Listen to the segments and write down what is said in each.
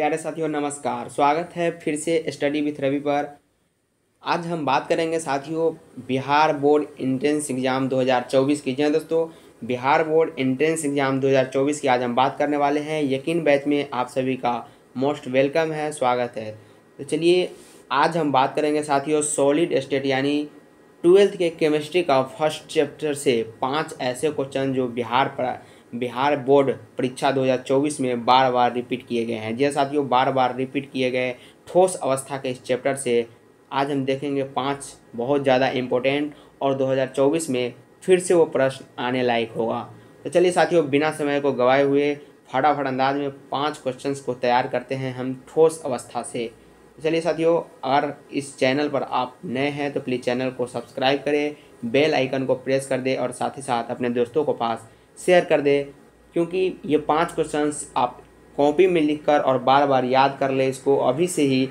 प्यारे साथियों नमस्कार स्वागत है फिर से स्टडी विथ रवि पर आज हम बात करेंगे साथियों बिहार बोर्ड एंट्रेंस एग्ज़ाम 2024 की जी दोस्तों बिहार बोर्ड एंट्रेंस एग्ज़ाम 2024 की आज हम बात करने वाले हैं यकीन बैच में आप सभी का मोस्ट वेलकम है स्वागत है तो चलिए आज हम बात करेंगे साथियों सॉलिड स्टेट यानी ट्वेल्थ के केमिस्ट्री का फर्स्ट चैप्टर से पाँच ऐसे क्वेश्चन जो बिहार पर बिहार बोर्ड परीक्षा 2024 में बार बार रिपीट किए गए हैं जी साथियों बार बार रिपीट किए गए ठोस अवस्था के इस चैप्टर से आज हम देखेंगे पाँच बहुत ज़्यादा इम्पोर्टेंट और 2024 में फिर से वो प्रश्न आने लायक होगा तो चलिए साथियों बिना समय को गवाए हुए फटाफट अंदाज में पाँच क्वेश्चन को तैयार करते हैं हम ठोस अवस्था से चलिए साथियों अगर इस चैनल पर आप नए हैं तो प्लीज़ चैनल को सब्सक्राइब करें बेल आइकन को प्रेस कर दें और साथ ही साथ अपने दोस्तों को पास शेयर कर दे क्योंकि ये पांच क्वेश्चंस आप कॉपी में लिखकर और बार बार याद कर ले इसको अभी से ही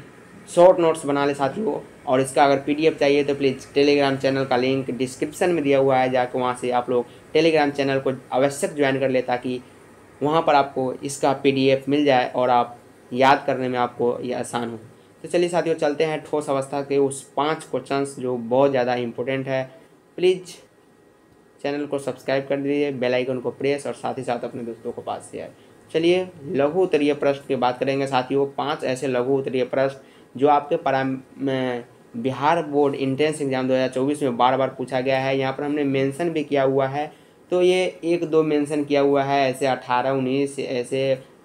शॉर्ट नोट्स बना ले साथियों और इसका अगर पीडीएफ चाहिए तो प्लीज़ टेलीग्राम चैनल का लिंक डिस्क्रिप्शन में दिया हुआ है जाकर वहाँ से आप लोग टेलीग्राम चैनल को आवश्यक ज्वाइन कर ले ताकि वहाँ पर आपको इसका पी मिल जाए और आप याद करने में आपको ये आसान हो तो चलिए साथियों चलते हैं ठोस अवस्था के उस पाँच क्वेश्चन जो बहुत ज़्यादा इम्पोर्टेंट है प्लीज़ चैनल को सब्सक्राइब कर दीजिए बेल आइकन को प्रेस और साथ ही साथ अपने दोस्तों को पास शेयर चलिए लघु उत्तरीय प्रश्न की बात करेंगे साथियों पांच ऐसे लघु उत्तरीय प्रश्न जो आपके परा बिहार बोर्ड इंट्रेंस एग्जाम 2024 में बार बार पूछा गया है यहाँ पर हमने मेंशन भी किया हुआ है तो ये एक दो मेंशन किया हुआ है ऐसे अठारह उन्नीस ऐसे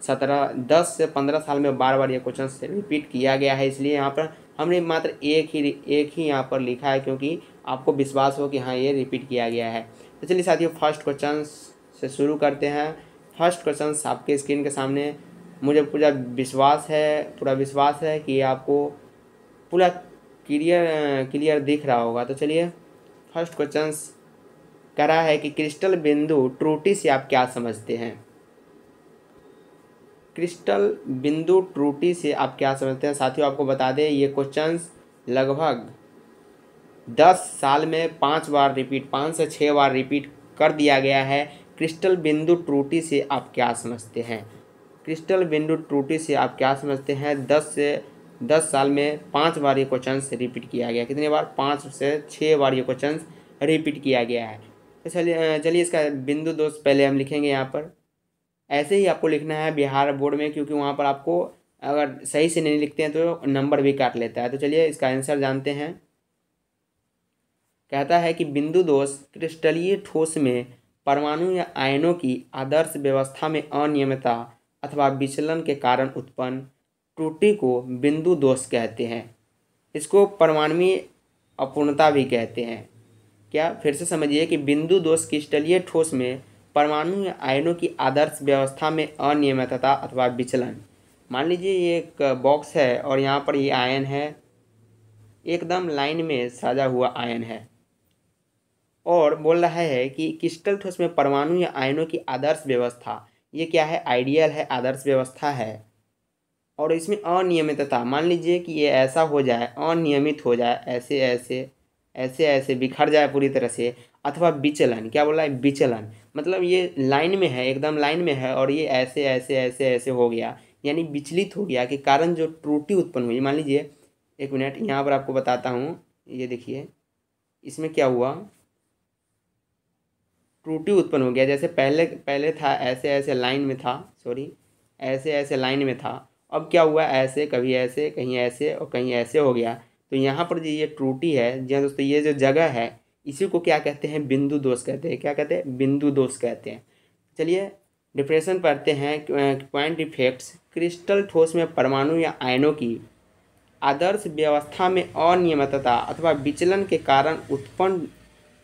सत्रह दस से पंद्रह साल में बार बार ये क्वेश्चन रिपीट किया गया है इसलिए यहाँ पर हमने मात्र एक ही एक ही यहाँ पर लिखा है क्योंकि आपको विश्वास हो कि हाँ ये रिपीट किया गया है तो चलिए साथियों फर्स्ट क्वेश्चन से शुरू करते हैं फर्स्ट क्वेश्चन आपके स्क्रीन के सामने मुझे पूरा विश्वास है पूरा विश्वास है कि आपको पूरा क्लियर क्लियर दिख रहा होगा तो चलिए फर्स्ट क्वेश्चन करा है कि क्रिस्टल बिंदु त्रुटि से आप क्या समझते हैं क्रिस्टल बिंदु त्रुटि से आप क्या समझते हैं साथियों आपको बता दें ये क्वेश्चन लगभग दस साल में पाँच बार रिपीट पाँच से छः बार रिपीट कर दिया गया है क्रिस्टल बिंदु त्रुटि से आप क्या समझते हैं क्रिस्टल बिंदु त्रुटि से आप क्या समझते हैं दस से दस साल में पाँच बार ये क्वेश्चन रिपीट किया गया कितने बार पाँच से छः बार ये क्वेश्चन रिपीट किया गया है तो चलिए चलिए इसका बिंदु दोष पहले हम लिखेंगे यहाँ पर ऐसे ही आपको लिखना है बिहार बोर्ड में क्योंकि वहाँ पर आपको अगर सही से नहीं लिखते हैं तो नंबर भी काट लेता है तो चलिए इसका आंसर जानते हैं कहता है कि बिंदु दोष क्रिस्टलीय ठोस में परमाणु या आयनों की आदर्श व्यवस्था में अनियमितता अथवा विचलन के कारण उत्पन्न त्रुटि को बिंदु दोष कहते हैं इसको परमाणु अपूर्णता भी कहते हैं क्या फिर से समझिए कि बिंदु दोष क्रिस्टलीय ठोस में परमाणु या आयनों की आदर्श व्यवस्था में अनियमितता अथवा विचलन मान लीजिए ये एक बॉक्स है और यहाँ पर ये आयन है एकदम लाइन में सजा हुआ आयन है और बोल रहा है कि क्रिस्टल ठोस में परमाणु या आयनों की आदर्श व्यवस्था ये क्या है आइडियल है आदर्श व्यवस्था है और इसमें अनियमितता मान लीजिए कि ये ऐसा हो जाए अनियमित हो जाए ऐसे ऐसे ऐसे ऐसे बिखर जाए पूरी तरह से अथवा विचलन क्या बोला है विचलन मतलब ये लाइन में है एकदम लाइन में है और ये ऐसे ऐसे ऐसे ऐसे हो गया यानी विचलित हो गया कि कारण जो त्रुटि उत्पन्न हुई मान लीजिए एक मिनट यहाँ पर आपको बताता हूँ ये देखिए इसमें क्या हुआ त्रुटि उत्पन्न हो गया जैसे पहले पहले था ऐसे ऐसे लाइन में था सॉरी ऐसे ऐसे लाइन में था अब क्या हुआ ऐसे कभी ऐसे कहीं ऐसे और कहीं ऐसे हो गया तो यहाँ पर जो ये त्रुटि है जी हाँ दोस्तों ये जो जगह है इसी को क्या कहते हैं बिंदु दोष कहते हैं क्या कहते हैं बिंदु दोष कहते हैं चलिए डिप्रेशन पढ़ते हैं पॉइंट इफेक्ट्स क्रिस्टल ठोस में परमाणु या आयनों की आदर्श व्यवस्था में अनियमितता अथवा विचलन के कारण उत्पन्न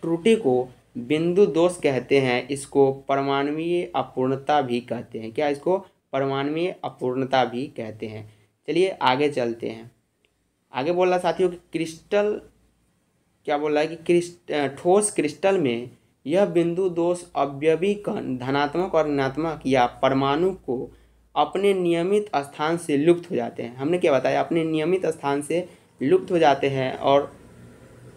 त्रुटि को बिंदु दोष कहते हैं इसको परमाणवीय अपूर्णता भी कहते हैं क्या इसको परमाणवीय अपूर्णता भी कहते हैं चलिए आगे चलते हैं आगे बोल रहा साथियों कि क्रिस्टल क्या बोल रहा है कि क्रिस्ट ठोस क्रिस्टल में यह बिंदु दोष अव्यवी धनात्मक और ऋणात्मक या परमाणु को अपने नियमित स्थान से लुप्त हो जाते हैं हमने क्या बताया अपने नियमित स्थान से लुप्त हो जाते हैं और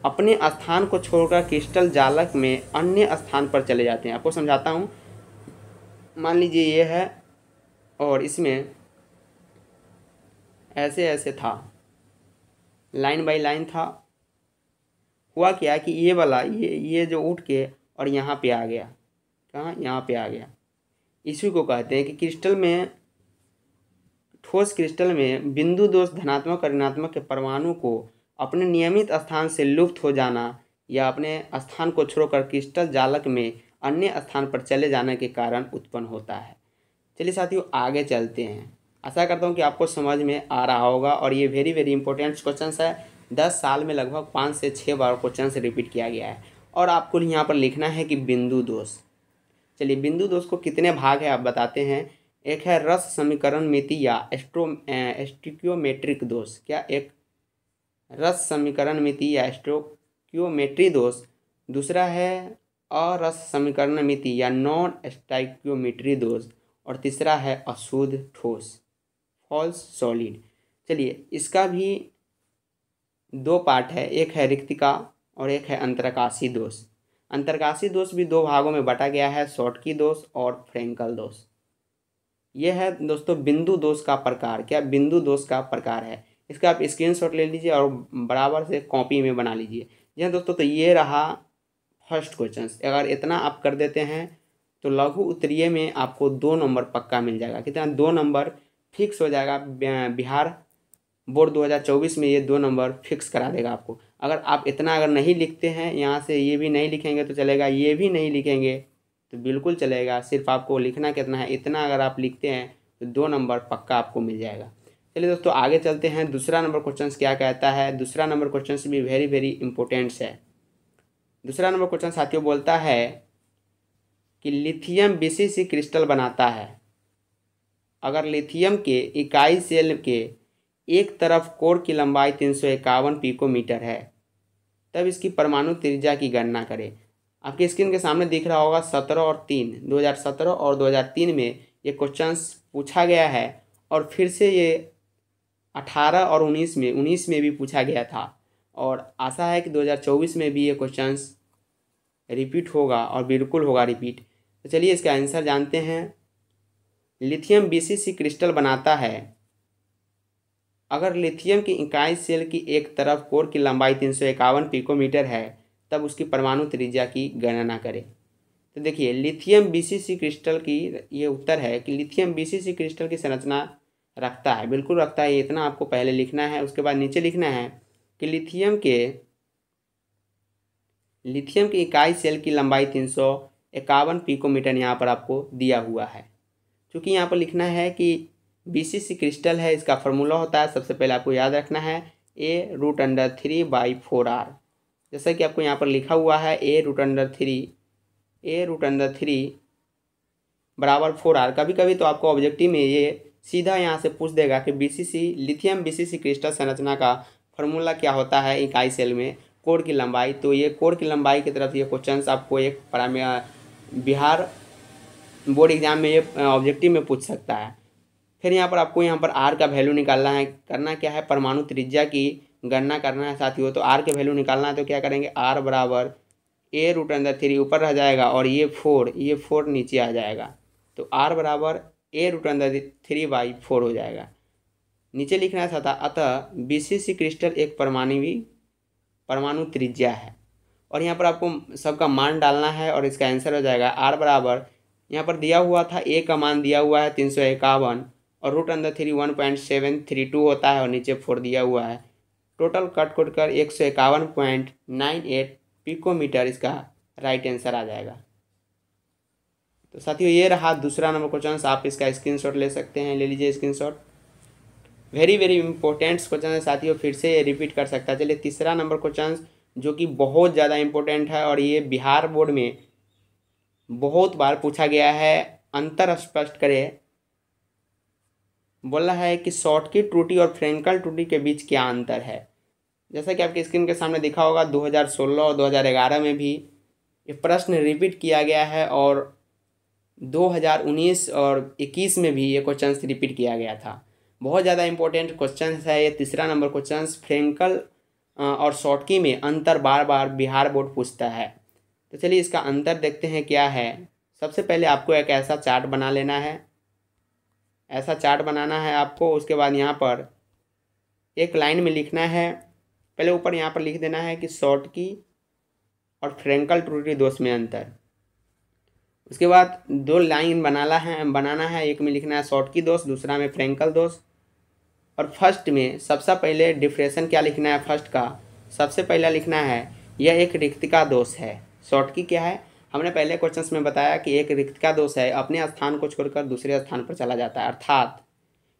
अपने स्थान को छोड़कर क्रिस्टल जालक में अन्य स्थान पर चले जाते हैं आपको समझाता हूँ मान लीजिए ये है और इसमें ऐसे ऐसे था लाइन बाय लाइन था हुआ क्या कि ये वाला ये ये जो उठ के और यहाँ पे आ गया कहाँ यहाँ पे आ गया इसी को कहते हैं कि क्रिस्टल में ठोस क्रिस्टल में बिंदु दोष धनात्मक और ऋणात्मक के परमाणु को अपने नियमित स्थान से लुप्त हो जाना या अपने स्थान को छोड़कर क्रिस्टल जालक में अन्य स्थान पर चले जाने के कारण उत्पन्न होता है चलिए साथियों आगे चलते हैं आशा करता हूँ कि आपको समझ में आ रहा होगा और ये वेरी वेरी इंपॉर्टेंट क्वेश्चन है दस साल में लगभग पाँच से छः बार क्वेश्चन रिपीट किया गया है और आपको यहाँ पर लिखना है कि बिंदु दोष चलिए बिंदु दोष को कितने भाग है आप बताते हैं एक है रस समीकरण मिति या एस्ट्रो एस्टिक्योमेट्रिक दोष क्या एक रस समीकरण मिति या स्टोक्योमेट्री दोष दूसरा है अरस समीकरण मिति या नॉन स्टाइक्योमेट्री दोष और तीसरा है अशुद्ध ठोस फॉल्स सॉलिड चलिए इसका भी दो पार्ट है एक है रिक्तिका और एक है अंतरकाशी दोष अंतरकाशी दोष भी दो भागों में बटा गया है शॉर्ट की दोष और फ्रेंकल दोष यह है दोस्तों बिंदु दोष का प्रकार क्या बिंदु दोष का प्रकार है इसका आप स्क्रीनशॉट ले लीजिए और बराबर से कॉपी में बना लीजिए जी हाँ, दोस्तों तो ये रहा फर्स्ट क्वेश्चन अगर इतना आप कर देते हैं तो लघु उत्तरीय में आपको दो नंबर पक्का मिल जाएगा कितना दो नंबर फिक्स हो जाएगा बिहार बोर्ड 2024 में ये दो नंबर फिक्स करा देगा आपको अगर आप इतना अगर नहीं लिखते हैं यहाँ से ये भी नहीं लिखेंगे तो चलेगा ये भी नहीं लिखेंगे तो बिल्कुल चलेगा सिर्फ आपको लिखना कितना है इतना अगर आप लिखते हैं तो दो नंबर पक्का आपको मिल जाएगा चलिए दोस्तों आगे चलते हैं दूसरा नंबर क्वेश्चन क्या कहता है दूसरा नंबर क्वेश्चन भी वेरी वेरी इंपॉर्टेंट्स है दूसरा नंबर क्वेश्चन साथियों बोलता है कि लिथियम सी क्रिस्टल बनाता है अगर लिथियम के इकाई सेल के एक तरफ कोर की लंबाई तीन सौ इक्यावन पिकोमीटर है तब इसकी परमाणु त्रिज्या की गणना करें आपकी स्क्रीन के सामने दिख रहा होगा सत्रह और तीन दो हजार सत्रह और दो हजार तीन में ये क्वेश्चन पूछा गया है और फिर से ये 18 और 19 में 19 में भी पूछा गया था और आशा है कि 2024 में भी ये क्वेश्चन रिपीट होगा और बिल्कुल होगा रिपीट तो चलिए इसका आंसर जानते हैं लिथियम बीसीसी क्रिस्टल बनाता है अगर लिथियम की इकाई सेल की एक तरफ कोर की लंबाई तीन सौ इक्यावन पिकोमीटर है तब उसकी परमाणु त्रिज्या की गणना करें तो देखिए लिथियम बीसीसी क्रिस्टल की ये उत्तर है कि लिथियम बीसीसी क्रिस्टल की संरचना रखता है बिल्कुल रखता है इतना आपको पहले लिखना है उसके बाद नीचे लिखना है कि लिथियम के लिथियम की इकाई सेल की लंबाई तीन सौ इक्यावन पिकोमीटर यहाँ पर आपको दिया हुआ है क्योंकि यहाँ पर लिखना है कि बी सी सी क्रिस्टल है इसका फॉर्मूला होता है सबसे पहले आपको याद रखना है a root under three by four r जैसा कि आपको यहाँ पर लिखा हुआ है a root under three a root under three बराबर फोर आर कभी कभी तो आपको ऑब्जेक्टिव में ये सीधा यहाँ से पूछ देगा कि बीसीसी लिथियम बीसीसी क्रिस्टल संरचना का फॉर्मूला क्या होता है इकाई सेल में कोर की लंबाई तो ये कोर की लंबाई की तरफ ये क्वेश्चन आपको एक बिहार बोर्ड एग्जाम में ये ऑब्जेक्टिव में पूछ सकता है फिर यहाँ पर आपको यहाँ पर आर का वैल्यू निकालना है करना क्या है परमाणु त्रिज्या की गणना करना है साथियों तो आर के वैल्यू निकालना है तो क्या करेंगे आर बराबर ए रूट अंदर थ्री ऊपर रह जाएगा और ये फोर ये फोर नीचे आ जाएगा तो आर बराबर a root under three by four हो जाएगा नीचे लिखना था, था अतः बीसीसी क्रिस्टल एक परमाणुवी परमाणु त्रिज्या है और यहाँ पर आपको सबका मान डालना है और इसका आंसर हो जाएगा आर बराबर यहाँ पर दिया हुआ था ए का मान दिया हुआ है तीन सौ इक्यावन और root under three one point seven three two होता है और नीचे फोर दिया हुआ है टोटल कट कट कर एक सौ इक्यावन पॉइंट नाइन एट पिकोमीटर इसका राइट आंसर आ जाएगा तो साथियों ये रहा दूसरा नंबर क्वेश्चन आप इसका स्क्रीनशॉट ले सकते हैं ले लीजिए screenshot very very important question है साथियों फिर से रिपीट कर सकता है चलिए तीसरा नंबर क्वेश्चन जो कि बहुत ज़्यादा इंपॉर्टेंट है और ये बिहार बोर्ड में बहुत बार पूछा गया है अंतर स्पष्ट करें बोला है कि शॉर्ट की त्रुटि और फ्रेंकल त्रुटि के बीच क्या अंतर है जैसा कि आपकी स्क्रीन के सामने दिखा होगा 2016 और 2011 में भी ये प्रश्न रिपीट किया गया है और 2019 और 21 में भी ये क्वेश्चन रिपीट किया गया था बहुत ज़्यादा इंपॉर्टेंट क्वेश्चन है ये तीसरा नंबर क्वेश्चन फ्रेंकल और शॉर्टकी में अंतर बार बार बिहार बोर्ड पूछता है तो चलिए इसका अंतर देखते हैं क्या है सबसे पहले आपको एक ऐसा चार्ट बना लेना है ऐसा चार्ट बनाना है आपको उसके बाद यहाँ पर एक लाइन में लिखना है पहले ऊपर यहाँ पर लिख देना है कि शॉटकी और फ्रेंकल ट्रूटी दोष में अंतर उसके बाद दो लाइन बनाना है बनाना है एक में लिखना है शॉर्ट की दोष दूसरा में फ्रेंकल दोष और फर्स्ट में सबसे पहले डिफ्रेशन क्या लिखना है फर्स्ट का सबसे पहला लिखना है यह एक रिक्तिका दोष है शॉर्ट की क्या है हमने पहले क्वेश्चन में बताया कि एक रिक्तिका दोष है अपने स्थान को छोड़कर दूसरे स्थान पर चला जाता है अर्थात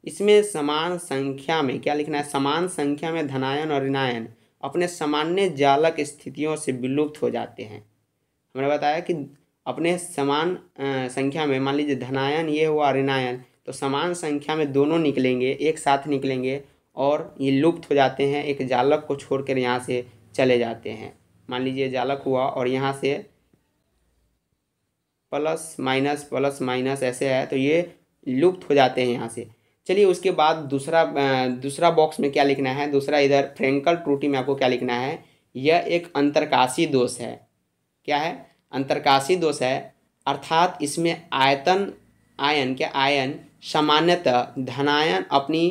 इसमें समान संख्या में क्या लिखना है समान संख्या में धनायन और ऋणायन अपने सामान्य जालक स्थितियों से विलुप्त हो जाते हैं हमने बताया कि अपने समान संख्या में मान लीजिए धनायन ये हुआ ऋणायन तो समान संख्या में दोनों निकलेंगे एक साथ निकलेंगे और ये लुप्त हो जाते हैं एक जालक को छोड़कर यहाँ से चले जाते हैं मान लीजिए जालक हुआ और यहाँ से प्लस माइनस प्लस माइनस ऐसे है तो ये लुप्त हो जाते हैं यहाँ से चलिए उसके बाद दूसरा दूसरा बॉक्स में क्या लिखना है दूसरा इधर फ्रेंकल ट्रूटी में आपको क्या लिखना है यह एक अंतरकाशी दोष है क्या है अंतरकाशी दोष है अर्थात इसमें आयतन आयन के आयन सामान्यतः धनायन अपनी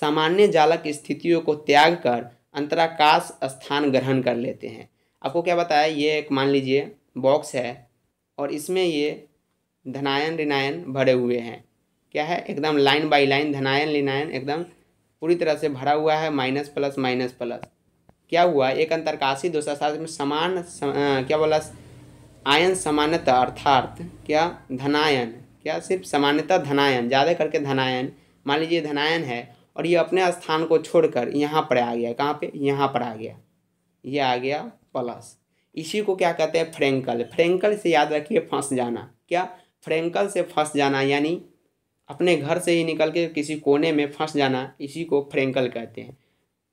सामान्य जालक स्थितियों को त्याग कर अंतराकाश स्थान ग्रहण कर लेते हैं आपको क्या बताया ये एक मान लीजिए बॉक्स है और इसमें ये धनायन ऋणायन भरे हुए हैं क्या है एकदम लाइन बाय लाइन धनायन ऋणायन एकदम पूरी तरह से भरा हुआ है माइनस प्लस माइनस प्लस क्या हुआ एक अंतरकाशी दोषा अर्थात में समान सम, आ, क्या बोला आयन सामान्यता अर्थात क्या धनायन क्या सिर्फ सामान्यता धनायन ज़्यादा करके धनायन मान लीजिए धनायन है और ये अपने स्थान को छोड़कर यहाँ पर आ गया कहाँ पे यहाँ पर आ गया ये आ गया प्लस इसी को क्या कहते हैं फ्रेंकल फ्रेंकल से याद रखिए फंस जाना क्या फ्रेंकल से फंस जाना यानी अपने घर से ही निकल के किसी कोने में फंस जाना इसी को फ्रेंकल कहते हैं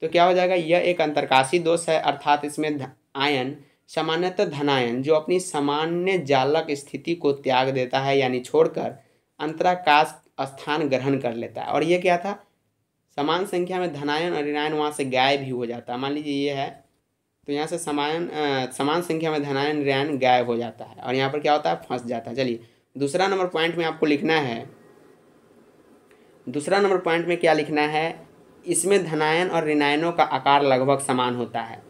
तो क्या हो जाएगा यह एक अंतरकाशी दोष है अर्थात इसमें आयन सामान्यतः धनायन जो अपनी सामान्य जालक स्थिति को त्याग देता है यानी छोड़कर अंतराकाश स्थान ग्रहण कर लेता है और ये क्या था समान संख्या में धनायन और ऋणायन वहाँ से गायब भी हो जाता है मान लीजिए ये है तो यहाँ से समान समान संख्या में धनायन ऋणायन गायब हो जाता है और यहाँ पर क्या होता है फंस जाता है चलिए दूसरा नंबर पॉइंट में आपको लिखना है दूसरा नंबर पॉइंट में क्या लिखना है इसमें धनायन और ऋणायनों का आकार लगभग समान होता है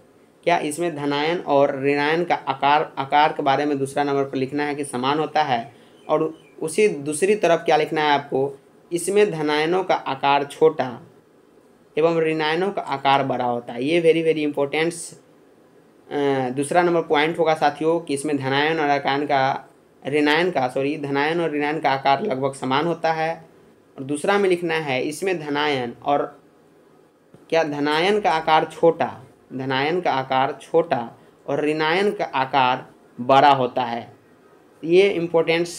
क्या इसमें धनायन और ऋणायन का आकार आकार के बारे में दूसरा नंबर पर लिखना है कि समान होता है और उसी दूसरी तरफ क्या लिखना है आपको इसमें धनायनों का आकार छोटा एवं ऋणायनों का आकार बड़ा होता है ये वेरी वेरी इंपॉर्टेंट्स दूसरा नंबर पॉइंट होगा साथियों कि इसमें धनायन और अकायन का ऋणायन का सॉरी धनायन और ऋणायन का आकार लगभग समान होता है और दूसरा में लिखना है इसमें धनायन और क्या धनायन का आकार छोटा धनायन का आकार छोटा और ऋणायन का आकार बड़ा होता है ये इम्पोर्टेंट्स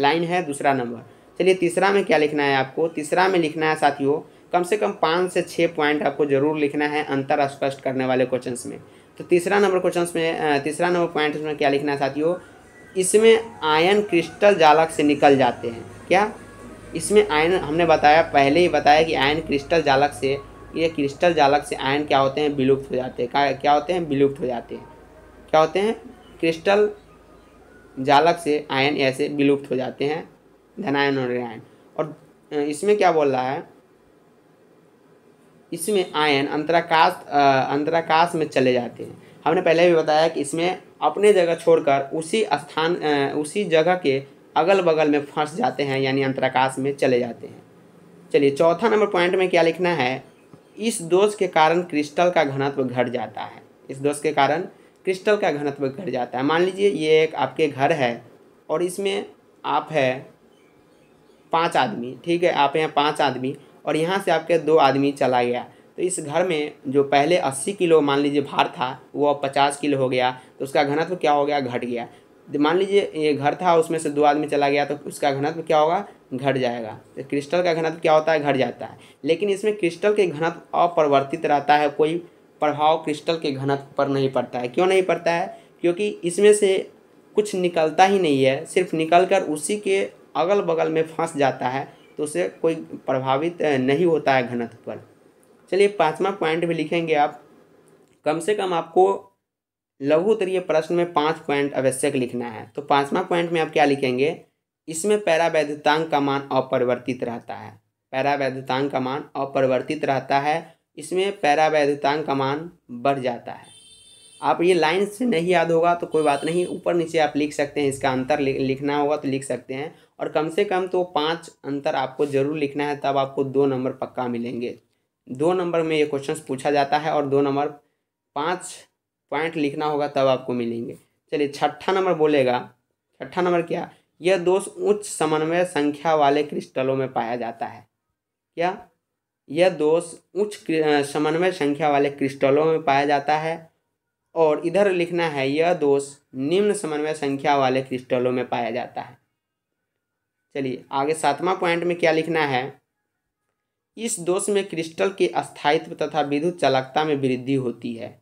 लाइन है दूसरा नंबर चलिए तीसरा में क्या लिखना है आपको तीसरा में लिखना है साथियों कम से कम पाँच से छः पॉइंट आपको जरूर लिखना है अंतर स्पष्ट करने वाले क्वेश्चन में तो तीसरा नंबर क्वेश्चन में तीसरा नंबर पॉइंट में क्या लिखना है साथियों इसमें आयन क्रिस्टल जालक से निकल जाते हैं क्या इसमें आयन हमने बताया पहले ही बताया कि आयन क्रिस्टल जालक से ये क्रिस्टल जालक से आयन क्या होते हैं विलुप्त हो जाते हैं क्या होते हैं विलुप्त हो जाते हैं क्या होते हैं क्रिस्टल जालक से आयन ऐसे विलुप्त हो जाते हैं धनायन और ऋणायन और इसमें क्या बोल रहा है इसमें आयन अंतराकाश अंतराकाश में चले जाते हैं हमने पहले भी बताया कि इसमें अपने जगह छोड़कर उसी स्थान उसी जगह के अगल बगल में फंस जाते हैं यानी अंतराकाश में चले जाते हैं चलिए चौथा नंबर पॉइंट में क्या लिखना है इस दोष के कारण क्रिस्टल का घनत्व घट जाता है इस दोष के कारण क्रिस्टल का घनत्व घट जाता है मान लीजिए ये एक आपके घर है और इसमें आप है पाँच आदमी ठीक है आप यहाँ पाँच आदमी और यहाँ से आपके दो आदमी चला गया तो इस घर में जो पहले अस्सी किलो मान लीजिए भार था वो अब पचास किलो हो गया तो उसका घनत्व क्या हो गया घट गया मान लीजिए ये घर था उसमें से दो आदमी चला गया तो उसका घनत्व क्या होगा घट जाएगा तो क्रिस्टल का घनत्व क्या होता है घट जाता है लेकिन इसमें क्रिस्टल के घनत्व अपरिवर्तित रहता है कोई प्रभाव क्रिस्टल के घनत्व पर नहीं पड़ता है क्यों नहीं पड़ता है क्योंकि इसमें से कुछ निकलता ही नहीं है सिर्फ निकल कर उसी के अगल बगल में फंस जाता है तो उसे कोई प्रभावित नहीं होता है घनत्व पर चलिए पाँचवा पॉइंट भी लिखेंगे आप कम से कम आपको लघु उत्तरीय प्रश्न में पाँच पॉइंट आवश्यक लिखना है तो पाँचवा पॉइंट में आप क्या लिखेंगे इसमें पैरा का मान अपरिवर्तित रहता है पैरा का मान अपरिवर्तित रहता है इसमें पैरा का मान बढ़ जाता है आप ये लाइन से नहीं याद होगा तो कोई बात नहीं ऊपर नीचे आप लिख सकते हैं इसका अंतर लिखना होगा तो लिख सकते हैं और कम से कम तो पाँच अंतर आपको ज़रूर लिखना है तब आपको दो नंबर पक्का मिलेंगे दो नंबर में ये क्वेश्चन पूछा जाता है और दो नंबर पाँच पॉइंट लिखना होगा तब आपको मिलेंगे चलिए छठा नंबर बोलेगा छठा नंबर क्या यह दोष उच्च समन्वय संख्या वाले क्रिस्टलों में पाया जाता है क्या यह दोष उच्च समन्वय संख्या वाले क्रिस्टलों में पाया जाता है और इधर लिखना है यह दोष निम्न समन्वय संख्या वाले क्रिस्टलों में पाया जाता है चलिए आगे सातवां पॉइंट में क्या लिखना है इस दोष में क्रिस्टल के अस्थायित्व तथा विद्युत चालकता में वृद्धि होती है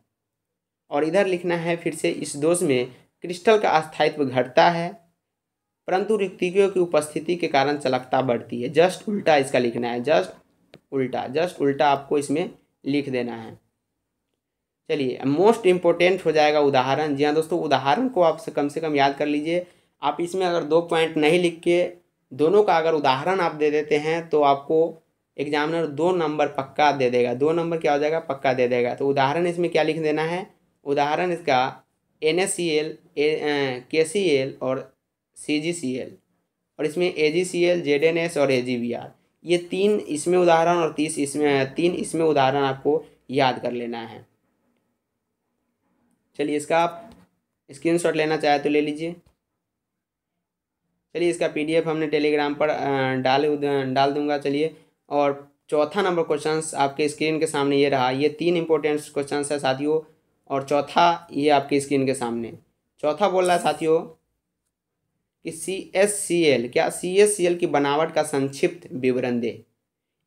और इधर लिखना है फिर से इस दोष में क्रिस्टल का अस्थायित्व घटता है परंतु रिक्तिकियों की उपस्थिति के कारण चलकता बढ़ती है जस्ट उल्टा इसका लिखना है जस्ट उल्टा जस्ट उल्टा आपको इसमें लिख देना है चलिए मोस्ट इम्पोर्टेंट हो जाएगा उदाहरण जी हाँ दोस्तों उदाहरण को आप से कम से कम याद कर लीजिए आप इसमें अगर दो पॉइंट नहीं लिख के दोनों का अगर उदाहरण आप दे देते हैं तो आपको एग्जामिनर दो नंबर पक्का दे देगा दो नंबर क्या हो जाएगा पक्का दे देगा तो उदाहरण इसमें क्या लिख देना है उदाहरण इसका एन एस सी एल के सी एल और सी जी सी एल और इसमें A G C L Z N S और ए जी वी आर ये तीन इसमें उदाहरण और तीस इसमें तीन इसमें उदाहरण आपको याद कर लेना है चलिए इसका आप स्क्रीनशॉट लेना चाहे तो ले लीजिए चलिए इसका पीडीएफ हमने टेलीग्राम पर डाल डाल दूंगा चलिए और चौथा नंबर क्वेश्चन आपके स्क्रीन के सामने ये रहा ये तीन इंपॉर्टेंट क्वेश्चन है साथियों और चौथा ये आपकी स्क्रीन के सामने चौथा बोल रहा है साथियों कि सी एस सी एल क्या सी एस सी एल की बनावट का संक्षिप्त विवरण दे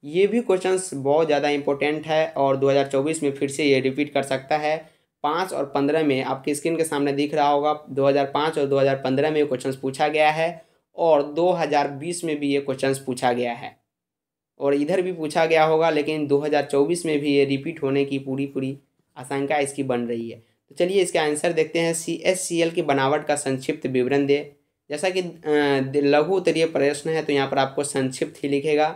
ये भी क्वेश्चंस बहुत ज़्यादा इंपॉर्टेंट है और 2024 में फिर से ये रिपीट कर सकता है पाँच और पंद्रह में आपकी स्क्रीन के सामने दिख रहा होगा 2005 और 2015 में ये क्वेश्चंस पूछा गया है और 2020 में भी ये क्वेश्चंस पूछा गया है और इधर भी पूछा गया होगा लेकिन 2024 में भी ये रिपीट होने की पूरी पूरी आशंका इसकी बन रही है तो चलिए इसका आंसर देखते हैं सी एस सी एल की बनावट का संक्षिप्त विवरण दे जैसा कि लघु उत्तरीय प्रश्न है तो यहाँ पर आपको संक्षिप्त ही लिखेगा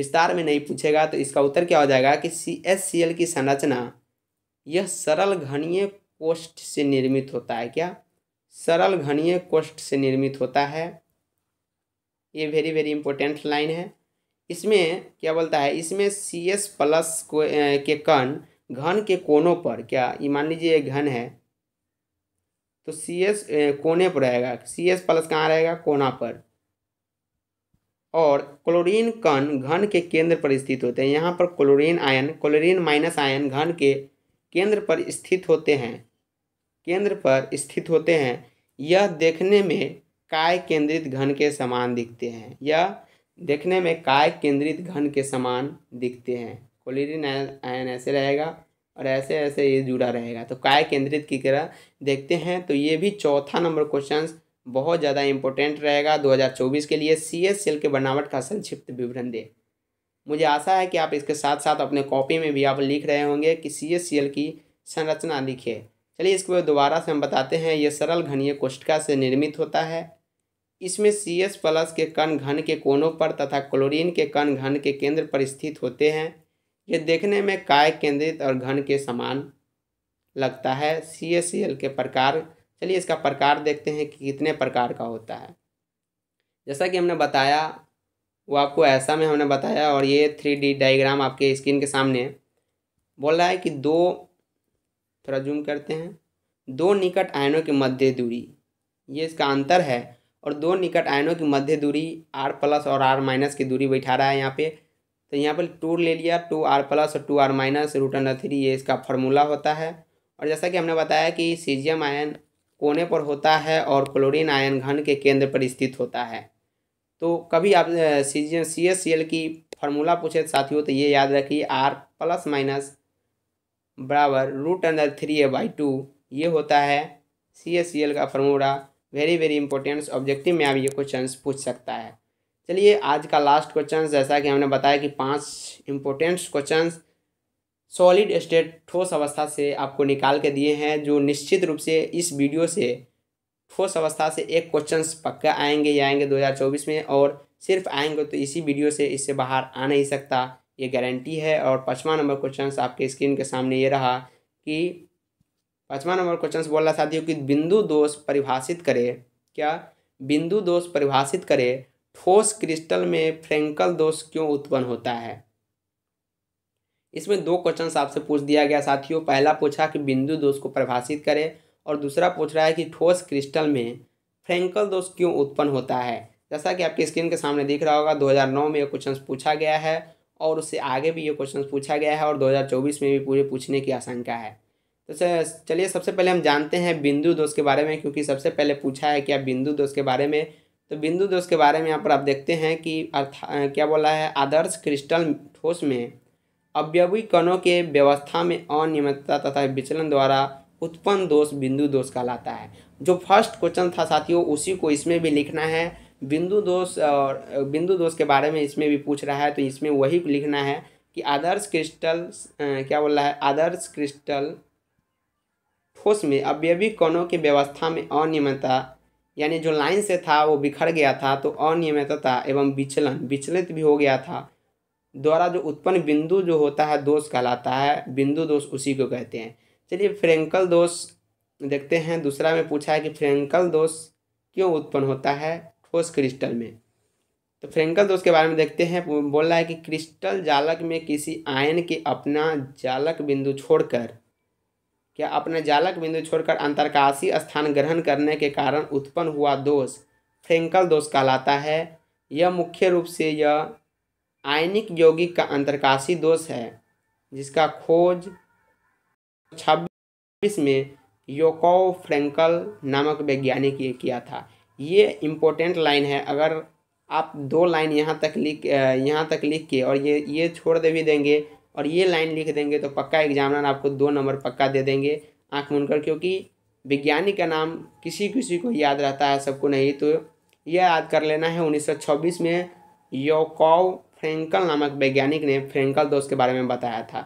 विस्तार में नहीं पूछेगा तो इसका उत्तर क्या हो जाएगा कि सी एस सी एल की संरचना यह सरल घनीय कोष्ठ से निर्मित होता है क्या सरल घनीय कोष्ठ से निर्मित होता है ये वेरी वेरी इंपॉर्टेंट लाइन है इसमें क्या बोलता है इसमें सी एस प्लस को के कण घन के कोनों पर क्या ये मान लीजिए ये घन है तो सी एस कोने पर रहेगा सी एस प्लस कहाँ रहेगा कोना पर और क्लोरीन कण घन के केंद्र पर स्थित होते हैं यहाँ पर chlorine ion chlorine minus ion घन के केंद्र पर स्थित होते हैं केंद्र पर स्थित होते हैं यह देखने में काय केंद्रित घन के समान दिखते हैं यह देखने में काय केंद्रित घन के समान दिखते हैं क्लोरीन आयन ऐसे रहेगा और ऐसे ऐसे ये जुड़ा रहेगा तो काय केंद्रित की तरह देखते हैं तो ये भी चौथा नंबर क्वेश्चन बहुत ज़्यादा इंपॉर्टेंट रहेगा 2024 के लिए सी एस सेल के बनावट का संक्षिप्त विवरण दे मुझे आशा है कि आप इसके साथ साथ अपने कॉपी में भी आप लिख रहे होंगे कि सी एस सी एल की संरचना लिखे चलिए इसको दोबारा से हम बताते हैं ये सरल घनीय कोष्ठिका से निर्मित होता है इसमें सी एस प्लस के कण घन के कोनों पर तथा क्लोरीन के कण घन के केंद्र पर स्थित होते हैं ये देखने में काय केंद्रित और घन के समान लगता है सी के प्रकार चलिए इसका प्रकार देखते हैं कि कितने प्रकार का होता है जैसा कि हमने बताया वो आपको ऐसा में हमने बताया और ये थ्री डी डाइग्राम आपके स्क्रीन के सामने बोल रहा है कि दो थोड़ा जूम करते हैं दो निकट आयनों की मध्य दूरी ये इसका अंतर है और दो निकट आयनों की मध्य दूरी आर प्लस और आर माइनस की दूरी बैठा रहा है यहाँ पे तो यहाँ पर टू ले लिया टू आर प्लस और two r minus root under three ये इसका फॉर्मूला होता है और जैसा कि हमने बताया कि सीजियम आयन कोने पर होता है और क्लोरीन आयन घन के केंद्र पर स्थित होता है तो कभी आप caesium C S C L की फार्मूला पूछे तो साथियों तो ये याद रखिए आर प्लस माइनस बराबर root under three a by two ये होता है सी एस सी एल का formula very very important objective में आप ये क्वेश्चन पूछ सकता है चलिए आज का लास्ट क्वेश्चन जैसा कि हमने बताया कि पांच इम्पोर्टेंट क्वेश्चन सॉलिड स्टेट ठोस अवस्था से आपको निकाल के दिए हैं जो निश्चित रूप से इस वीडियो से ठोस अवस्था से एक क्वेश्चन पक्का आएंगे या आएंगे 2024 में और सिर्फ आएंगे तो इसी वीडियो से इससे बाहर आ नहीं सकता ये गारंटी है और पाँचवा नंबर क्वेश्चन आपके स्क्रीन के सामने ये रहा कि पाँचवा नंबर क्वेश्चन बोल रहा साथियों कि बिंदु दोष परिभाषित करे क्या बिंदु दोष परिभाषित करे ठोस क्रिस्टल में फ्रेंकल दोष क्यों उत्पन्न होता है इसमें दो क्वेश्चन आपसे पूछ दिया गया साथियों पहला पूछा कि बिंदु दोष को परिभाषित करें और दूसरा पूछ रहा है कि ठोस क्रिस्टल में फ्रेंकल दोष क्यों उत्पन्न होता है जैसा कि आपकी स्क्रीन के सामने दिख रहा होगा 2009 में ये क्वेश्चन पूछा गया है और उससे आगे भी ये क्वेश्चन पूछा गया है और 2024 में भी पूरे पूछने की आशंका है तो चलिए सबसे पहले हम जानते हैं बिंदु दोष के बारे में क्योंकि सबसे पहले पूछा है कि आप बिंदु दोष के बारे में तो बिंदु दोष के बारे में यहाँ पर आप देखते हैं कि अर्था क्या बोला है आदर्श क्रिस्टल ठोस में अवयवी कणों के व्यवस्था में अनियमितता तथा विचलन द्वारा उत्पन्न दोष बिंदु दोष कहलाता है जो फर्स्ट क्वेश्चन था साथियों उसी को इसमें भी लिखना है बिंदु दोष और बिंदु दोष के बारे में इसमें भी पूछ रहा है तो इसमें वही लिखना है कि आदर्श क्रिस्टल क्या बोल रहा है आदर्श क्रिस्टल ठोस में अव्यवी कणों के व्यवस्था में अनियमितता यानी जो लाइन से था वो बिखर गया था तो अनियमितता एवं विचलन विचलित भी हो गया था द्वारा जो उत्पन्न बिंदु जो होता है दोष कहलाता है बिंदु दोष उसी को कहते हैं चलिए फ्रेंकल दोष देखते हैं दूसरा में पूछा है कि फ्रेंकल दोष क्यों उत्पन्न होता है ठोस क्रिस्टल में तो फ्रेंकल दोष के बारे में देखते हैं बोल रहा है कि क्रिस्टल जालक में किसी आयन के अपना जालक बिंदु छोड़कर क्या अपने जालक बिंदु छोड़कर अंतर्काशी स्थान ग्रहण करने के कारण उत्पन्न हुआ दोष फ्रेंकल दोष कहलाता है यह मुख्य रूप से यह आयनिक यौगिक का अंतर्काशी दोष है जिसका खोज छब्बीस में योको फ्रेंकल नामक वैज्ञानिक ये किया था ये इम्पोर्टेंट लाइन है अगर आप दो लाइन यहाँ तक लिख यहाँ तक लिख के और ये ये छोड़ दे भी देंगे और ये लाइन लिख देंगे तो पक्का एग्जामिनर आपको दो नंबर पक्का दे देंगे आँख मुनकर कर क्योंकि विज्ञानी का नाम किसी किसी को याद रहता है सबको नहीं तो यह याद कर लेना है 1926 में योकॉव फ्रेंकल नामक वैज्ञानिक ने फ्रेंकल दोष तो के बारे में बताया था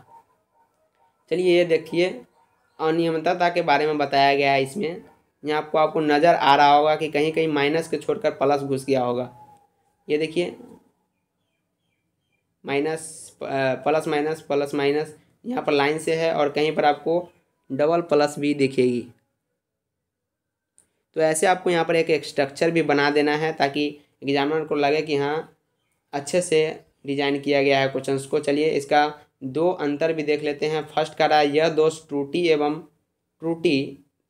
चलिए ये देखिए अनियमितता के बारे में बताया गया है इसमें यहाँ आपको आपको नज़र आ रहा होगा कि कहीं कहीं माइनस के छोड़कर प्लस घुस गया होगा ये देखिए minus plus minus plus minus यहाँ पर लाइन से है और कहीं पर आपको डबल प्लस भी दिखेगी तो ऐसे आपको यहाँ पर एक, स्ट्रक्चर भी बना देना है ताकि एग्जामिनर को लगे कि हाँ अच्छे से डिजाइन किया गया है क्वेश्चन को चलिए इसका दो अंतर भी देख लेते हैं फर्स्ट का रहा यह दोष त्रुटि एवं त्रुटि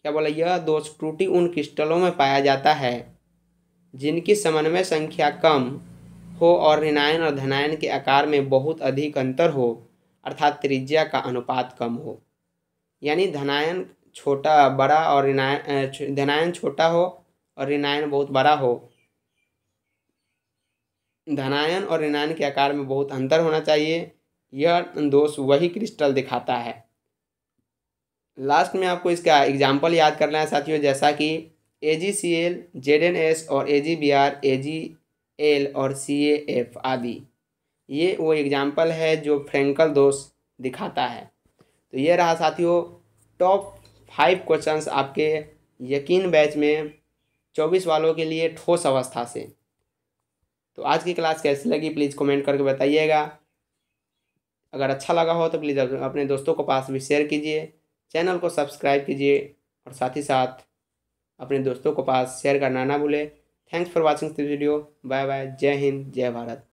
क्या बोला यह दोष त्रुटि उन क्रिस्टलों में पाया जाता है जिनकी समन्वय संख्या कम हो और ऋणायन और धनायन के आकार में बहुत अधिक अंतर हो अर्थात त्रिज्या का अनुपात कम हो यानी धनायन छोटा बड़ा और ऋणायन धनायन छोटा हो और ऋणायन बहुत बड़ा हो धनायन और ऋणायन के आकार में बहुत अंतर होना चाहिए यह दोष वही क्रिस्टल दिखाता है लास्ट में आपको इसका एग्जाम्पल याद करना है साथियों जैसा कि A G C L Z N S और A G B R A G L और सी ए एफ आदि ये वो एग्जाम्पल है जो फ्रेंकल दोष दिखाता है तो ये रहा साथियों टॉप फाइव क्वेश्चंस आपके यकीन बैच में चौबीस वालों के लिए ठोस अवस्था से तो आज की क्लास कैसी लगी प्लीज़ कमेंट करके बताइएगा अगर अच्छा लगा हो तो प्लीज़ अपने दोस्तों को पास भी शेयर कीजिए चैनल को सब्सक्राइब कीजिए और साथ ही साथ अपने दोस्तों को पास शेयर करना ना भूलें thanks for watching this video bye bye जय हिंद जय भारत